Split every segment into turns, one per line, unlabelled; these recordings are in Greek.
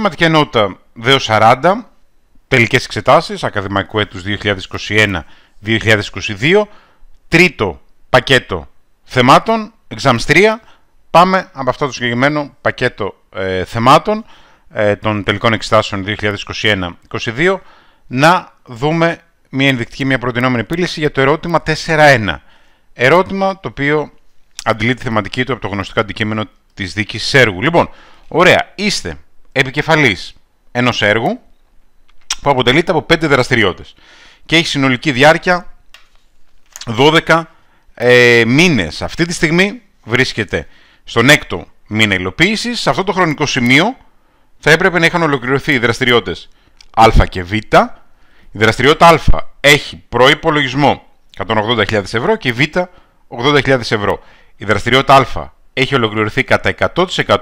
Θεματική ενότητα ΔΕΟ 40, τελικές εξετάσεις, ακαδημαϊκού έτους 2021-2022, τρίτο πακέτο θεμάτων, exams 3, πάμε από αυτό το συγκεκριμένο πακέτο ε, θεμάτων ε, των τελικών εξετάσεων 2021-2022 να δούμε μια ενδεικτική, μια προτινόμενη επίλυση για το ερώτημα 4.1. Ερώτημα το οποίο αντιλεί τη θεματική του από το γνωστικό αντικείμενο της δίκης Σέργου. Λοιπόν, ωραία, είστε Επικεφαλής ενός έργου που αποτελείται από 5 δραστηριότητες και έχει συνολική διάρκεια 12 ε, μήνες. Αυτή τη στιγμή βρίσκεται στον έκτο μήνα υλοποίησης. Σε αυτό το χρονικό σημείο θα έπρεπε να είχαν ολοκληρωθεί οι δραστηριότητες Α και Β. Η δραστηριότητα Α έχει προϋπολογισμό 180.000 ευρώ και Β 80.000 ευρώ. Η δραστηριότητα Α έχει ολοκληρωθεί κατά 100%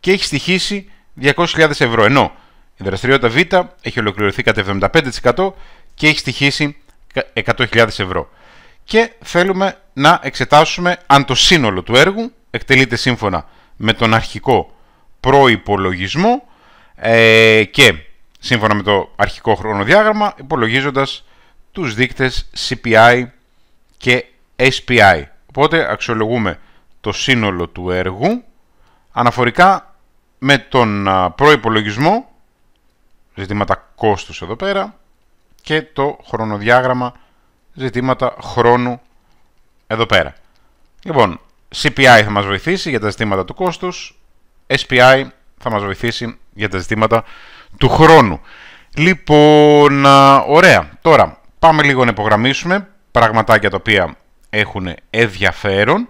και έχει στοιχήσει 200.000 ευρώ. Ενώ η δραστηριότητα Β έχει ολοκληρωθεί κατά 75% και έχει στοιχήσει 100.000 ευρώ. Και θέλουμε να εξετάσουμε αν το σύνολο του έργου εκτελείται σύμφωνα με τον αρχικό προϋπολογισμό ε, και σύμφωνα με το αρχικό χρονοδιάγραμμα υπολογίζοντας τους δείκτες CPI και SPI. Οπότε αξιολογούμε το σύνολο του έργου αναφορικά με τον προϋπολογισμό, ζητήματα κόστους εδώ πέρα, και το χρονοδιάγραμμα, ζητήματα χρόνου εδώ πέρα. Λοιπόν, CPI θα μας βοηθήσει για τα ζητήματα του κόστους, SPI θα μας βοηθήσει για τα ζητήματα του χρόνου. Λοιπόν, ωραία. Τώρα, πάμε λίγο να υπογραμμίσουμε πραγματάκια τα οποία έχουν ενδιαφέρον.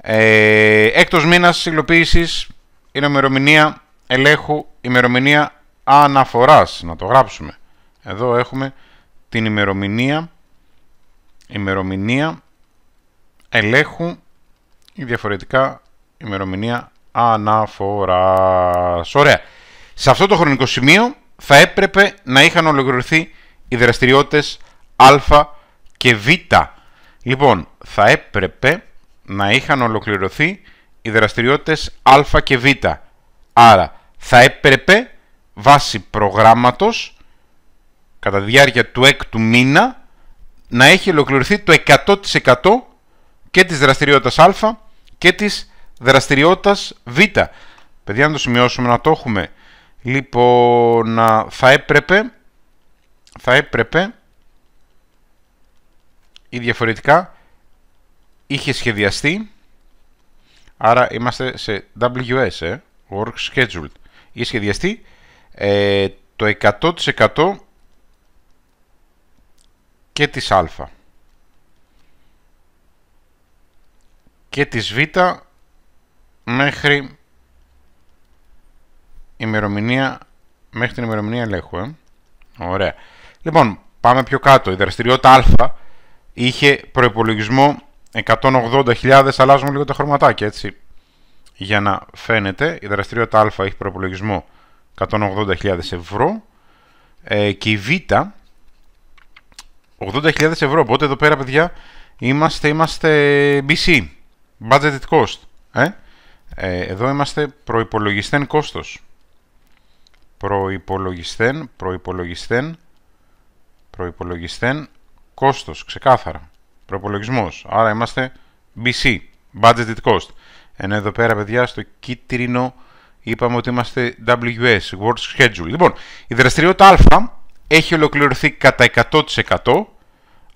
Ε, έκτος μήνας υλοποίησης είναι ημερομηνία ελέγχου, ημερομηνία αναφοράς. Να το γράψουμε. Εδώ έχουμε την ημερομηνία, ημερομηνία ελέγχου ή διαφορετικά ημερομηνία αναφοράς. Ωραία. Σε αυτό το χρονικό σημείο θα έπρεπε να είχαν ολοκληρωθεί οι δραστηριότητες α και β. Λοιπόν, θα έπρεπε να είχαν ολοκληρωθεί οι δραστηριότητες α και β. Άρα θα έπρεπε βάσει προγράμματος κατά τη διάρκεια του έκτου μήνα να έχει ολοκληρωθεί το 100% και της δραστηριότητας α και της δραστηριότητας β. Παιδιά να το σημειώσουμε να το έχουμε. Λοιπόν, θα έπρεπε θα έπρεπε ή διαφορετικά είχε σχεδιαστεί Άρα είμαστε σε WS, ε, Work Scheduled. Ή σχεδιαστεί ε, το 100% και της α. Και της β μέχρι ημερομηνία, μέχρι την ημερομηνία ελέγχου. Ε. Ωραία. Λοιπόν, πάμε πιο κάτω. Η δραστηριότητα α είχε προπολογισμό 180.000 αλλάζουμε λίγο τα χρωματάκια, έτσι. Για να φαίνεται, η δραστηριότητα α έχει προπολογισμό 180.000 ευρώ ε, και η β 80.000 ευρώ. Οπότε εδώ πέρα, παιδιά, είμαστε, είμαστε BC, budgeted cost. Ε? Ε, εδώ είμαστε προϋπολογιστέν κόστος. Προϋπολογιστέν, προϋπολογιστέν, προϋπολογιστέν κόστος, ξεκάθαρα προπολογισμός. Άρα είμαστε BC, budgeted cost. Ενώ εδώ πέρα, παιδιά, στο κίτρινο είπαμε ότι είμαστε WS, Work Schedule. Λοιπόν, η δραστηριότητα Α έχει ολοκληρωθεί κατά 100%.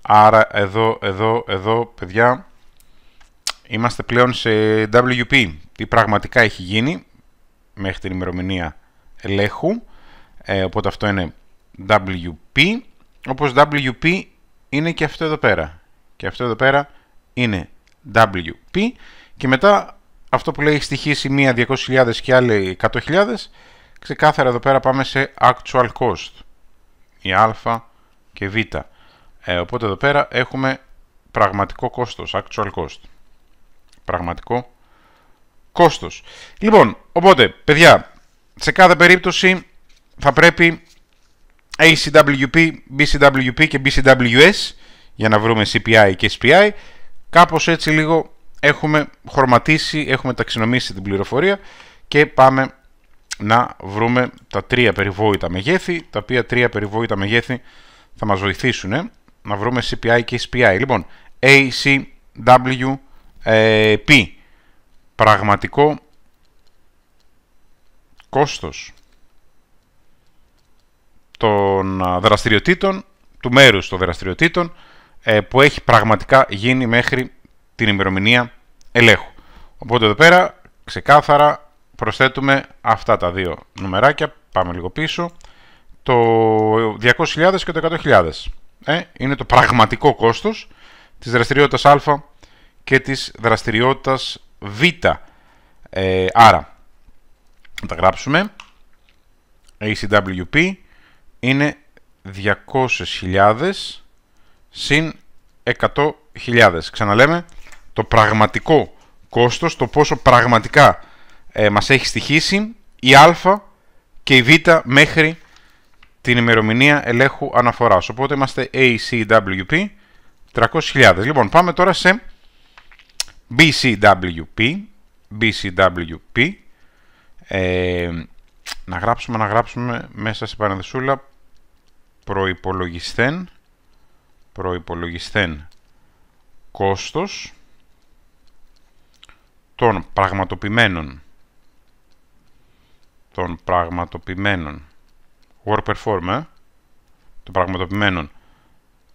Άρα εδώ, εδώ, εδώ, παιδιά, είμαστε πλέον σε WP. Τι πραγματικά έχει γίνει μέχρι την ημερομηνία ελέγχου. Ε, οπότε αυτό είναι WP. Όπως WP είναι και αυτό εδώ πέρα. Και αυτό εδώ πέρα είναι WP. Και μετά αυτό που λέει έχει μία 200.000 και άλλη 100.000. Ξεκάθαρα εδώ πέρα πάμε σε actual cost. Η α και β. Ε, οπότε εδώ πέρα έχουμε πραγματικό κόστος, actual cost. Πραγματικό κόστος. Λοιπόν, οπότε, παιδιά, σε κάθε περίπτωση θα πρέπει ACWP, BCWP και BCWS για να βρούμε CPI και SPI. Κάπως έτσι λίγο έχουμε χρωματίσει, έχουμε ταξινομήσει την πληροφορία και πάμε να βρούμε τα τρία περιβόητα μεγέθη, τα οποία τρία περιβόητα μεγέθη θα μας βοηθήσουν να βρούμε CPI και SPI. Λοιπόν, ACWP, ε, πραγματικό κόστος των ε, δραστηριοτήτων, του μέρους των δραστηριοτήτων, ε, που έχει πραγματικά γίνει μέχρι την ημερομηνία ελέγχου. Οπότε εδώ πέρα ξεκάθαρα προσθέτουμε αυτά τα δύο νούμεράκια, Πάμε λίγο πίσω. Το 200.000 και το 100.000. Ε, είναι το πραγματικό κόστος της δραστηριότητας α και της δραστηριότητας β. Ε, άρα, να τα γράψουμε. ACWP είναι 200.000 συν 100.000. Ξαναλέμε, το πραγματικό κόστος, το πόσο πραγματικά ε, μας έχει στοιχήσει η α και η β μέχρι την ημερομηνία ελέγχου αναφοράς. Οπότε είμαστε ACWP 300.000. Λοιπόν, πάμε τώρα σε BCWP. BCWP. Ε, να γράψουμε, να γράψουμε μέσα σε πανεδεσούλα προϋπολογιστέν προϋπολογισθέν κόστος των πραγματοποιημένων των πραγματοποιημένων work ε? των πραγματοποιημένων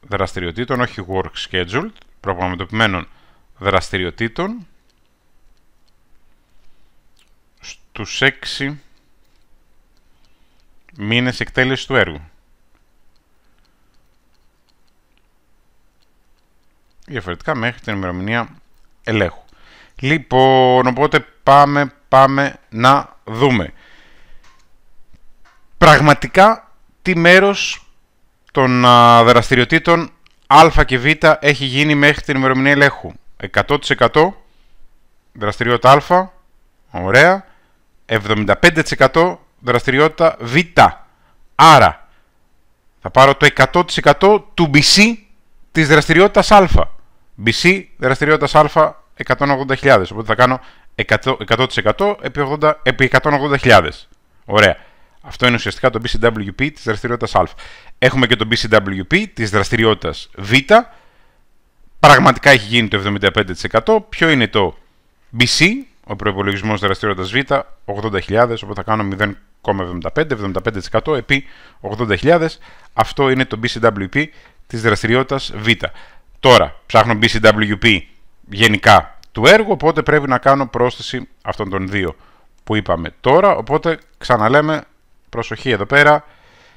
δραστηριοτήτων, όχι work scheduled, προγραμματοποιημένων δραστηριοτήτων στους 6 μήνες εκτέλεσης του έργου. διαφορετικά μέχρι την ημερομηνία ελέγχου. Λοιπόν, οπότε πάμε, πάμε να δούμε. Πραγματικά τι μέρος των δραστηριοτήτων α και β έχει γίνει μέχρι την ημερομηνία ελέγχου. 100% δραστηριότητα α, ωραία, 75% δραστηριότητα β. Άρα, θα πάρω το 100% του BC της δραστηριότητας α. BC δραστηριότητας Α 180.000. Οπότε θα κάνω 100%, 100% επί, 80, 180.000. Ωραία. Αυτό είναι ουσιαστικά το BCWP της δραστηριότητας Α. Έχουμε και το BCWP της δραστηριότητας Β. Πραγματικά έχει γίνει το 75%. Ποιο είναι το BC, ο προπολογισμό δραστηριότητας Β, 80.000, οπότε θα κάνω 0,75, 75% επί 80.000. Αυτό είναι το BCWP της δραστηριότητας Β. Τώρα ψάχνω BCWP γενικά του έργου, οπότε πρέπει να κάνω πρόσθεση αυτών των δύο που είπαμε τώρα. Οπότε ξαναλέμε προσοχή εδώ πέρα.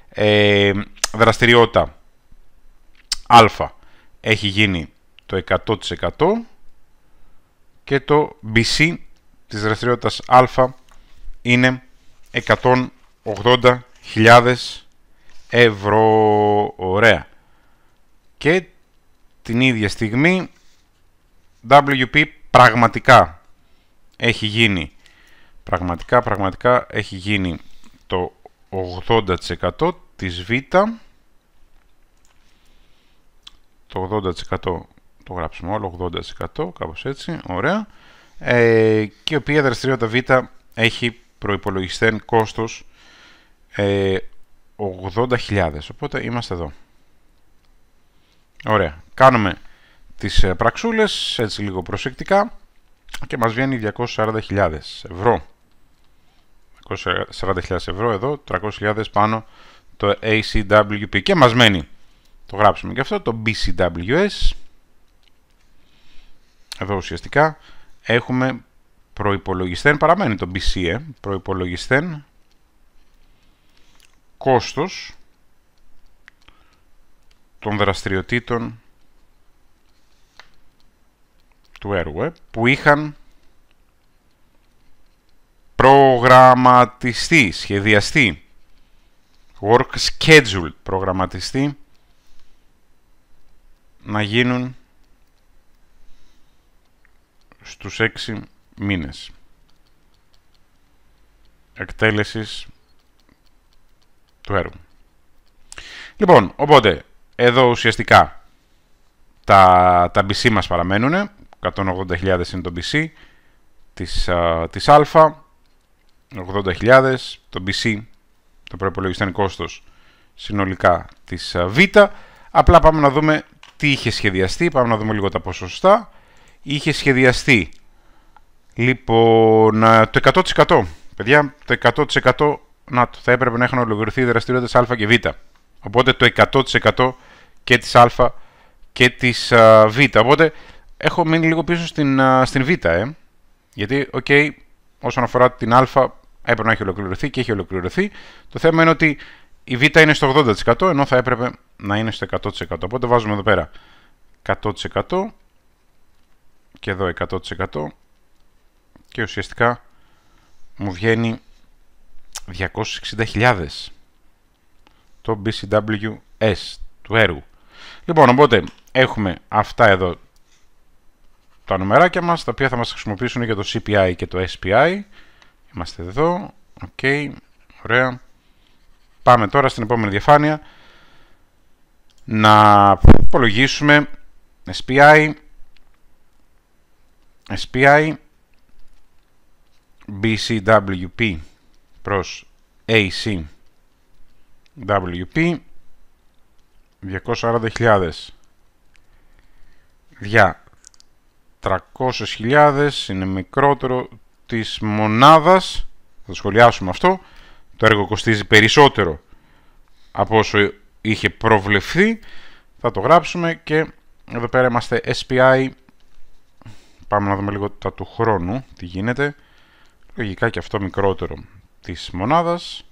Ε, δραστηριότητα α έχει γίνει το 100% και το BC της δραστηριότητας α είναι 180.000 ευρώ. Ωραία. Και την ίδια στιγμή WP πραγματικά έχει γίνει πραγματικά πραγματικά έχει γίνει το 80% της Β το 80% το γράψουμε όλο 80% κάπως έτσι ωραία ε, και η οποία δραστηριότητα Β έχει προϋπολογιστέν κόστος ε, 80.000 οπότε είμαστε εδώ Ωραία. Κάνουμε τις ε, πραξούλες έτσι λίγο προσεκτικά και μας βγαίνει 240.000 ευρώ. 240.000 ευρώ εδώ, 300.000 πάνω το ACWP και μας μένει το γράψουμε και αυτό το BCWS εδώ ουσιαστικά έχουμε προϋπολογιστέν παραμένει το BCE ε, προϋπολογιστέν κόστος των δραστηριοτήτων του έργου, ε, που είχαν προγραμματιστεί, σχεδιαστεί, work schedule προγραμματιστεί, να γίνουν στους έξι μήνες εκτέλεσης του έργου. Λοιπόν, οπότε, εδώ ουσιαστικά τα, τα BC μας παραμένουν, 180.000 είναι το BC, της, α, της α, 80.000, το BC, το είναι κόστος συνολικά της β. Απλά πάμε να δούμε τι είχε σχεδιαστεί, πάμε να δούμε λίγο τα ποσοστά. Είχε σχεδιαστεί, λοιπόν, το 100%. Παιδιά, το 100% να, θα έπρεπε να έχουν ολοκληρωθεί οι δραστηριότητες Α και Β. Οπότε το 100% και της Α και της ε, Β. Οπότε έχω μείνει λίγο πίσω στην, ε, στην Β. Ε. Γιατί, οκ, όσον αφορά την Α, έπρεπε να έχει ολοκληρωθεί και έχει ολοκληρωθεί. Το θέμα είναι ότι η Β είναι στο 80% ενώ θα έπρεπε να είναι στο 100%. Οπότε βάζουμε εδώ πέρα 100% και εδώ 100% και ουσιαστικά μου βγαίνει 260.000 το BCWS του έργου. Λοιπόν, οπότε έχουμε αυτά εδώ τα νομεράκια μας, τα οποία θα μας χρησιμοποιήσουν για το CPI και το SPI. Είμαστε εδώ. Οκ. Okay. Ωραία. Πάμε τώρα στην επόμενη διαφάνεια να υπολογίσουμε SPI SPI BCWP προς ACWP 240.000 δια 300.000 είναι μικρότερο της μονάδας θα το σχολιάσουμε αυτό το έργο κοστίζει περισσότερο από όσο είχε προβλεφθεί θα το γράψουμε και εδώ πέρα είμαστε SPI πάμε να δούμε λίγο τα του χρόνου τι γίνεται λογικά και αυτό μικρότερο της μονάδας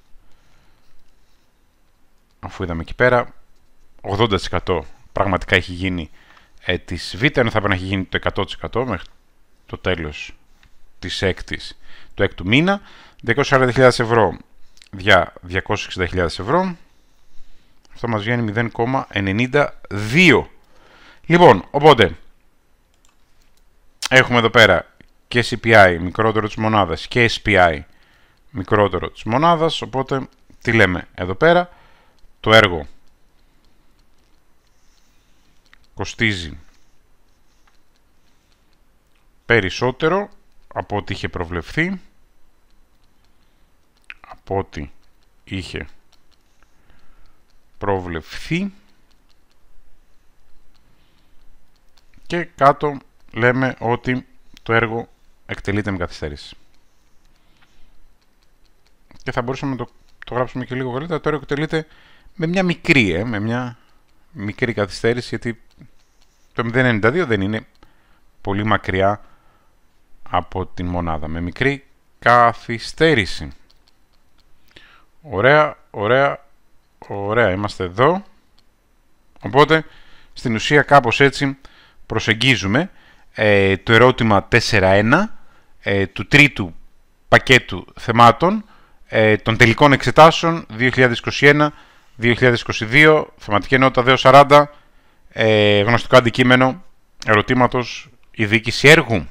αφού είδαμε εκεί πέρα 80% πραγματικά έχει γίνει ε, της Β, ενώ θα πρέπει να έχει γίνει το 100% μέχρι το τέλος της έκτης, του έκτου μήνα. 240.000 ευρώ για 260.000 ευρώ. Αυτό μας βγαίνει 0,92. Λοιπόν, οπότε, έχουμε εδώ πέρα και CPI μικρότερο της μονάδας και SPI μικρότερο της μονάδας, οπότε τι λέμε εδώ πέρα, το έργο κοστίζει περισσότερο από ό,τι είχε προβλεφθεί, από ό,τι είχε προβλεφθεί και κάτω λέμε ότι το έργο εκτελείται με καθυστέρηση. Και θα μπορούσαμε να το, το γράψουμε και λίγο καλύτερα. Το έργο εκτελείται με μια μικρή, ε, με μια μικρή καθυστέρηση γιατί το 0,92 δεν είναι πολύ μακριά από την μονάδα με μικρή καθυστέρηση. Ωραία, ωραία, ωραία. Είμαστε εδώ. Οπότε, στην ουσία κάπως έτσι προσεγγίζουμε ε, το ερώτημα 4.1 ε, του τρίτου πακέτου θεμάτων ε, των τελικών εξετάσεων 2021-2022, θεματική ενότητα 240, ε, γνωστικό αντικείμενο ερωτήματος η δίκηση έργου.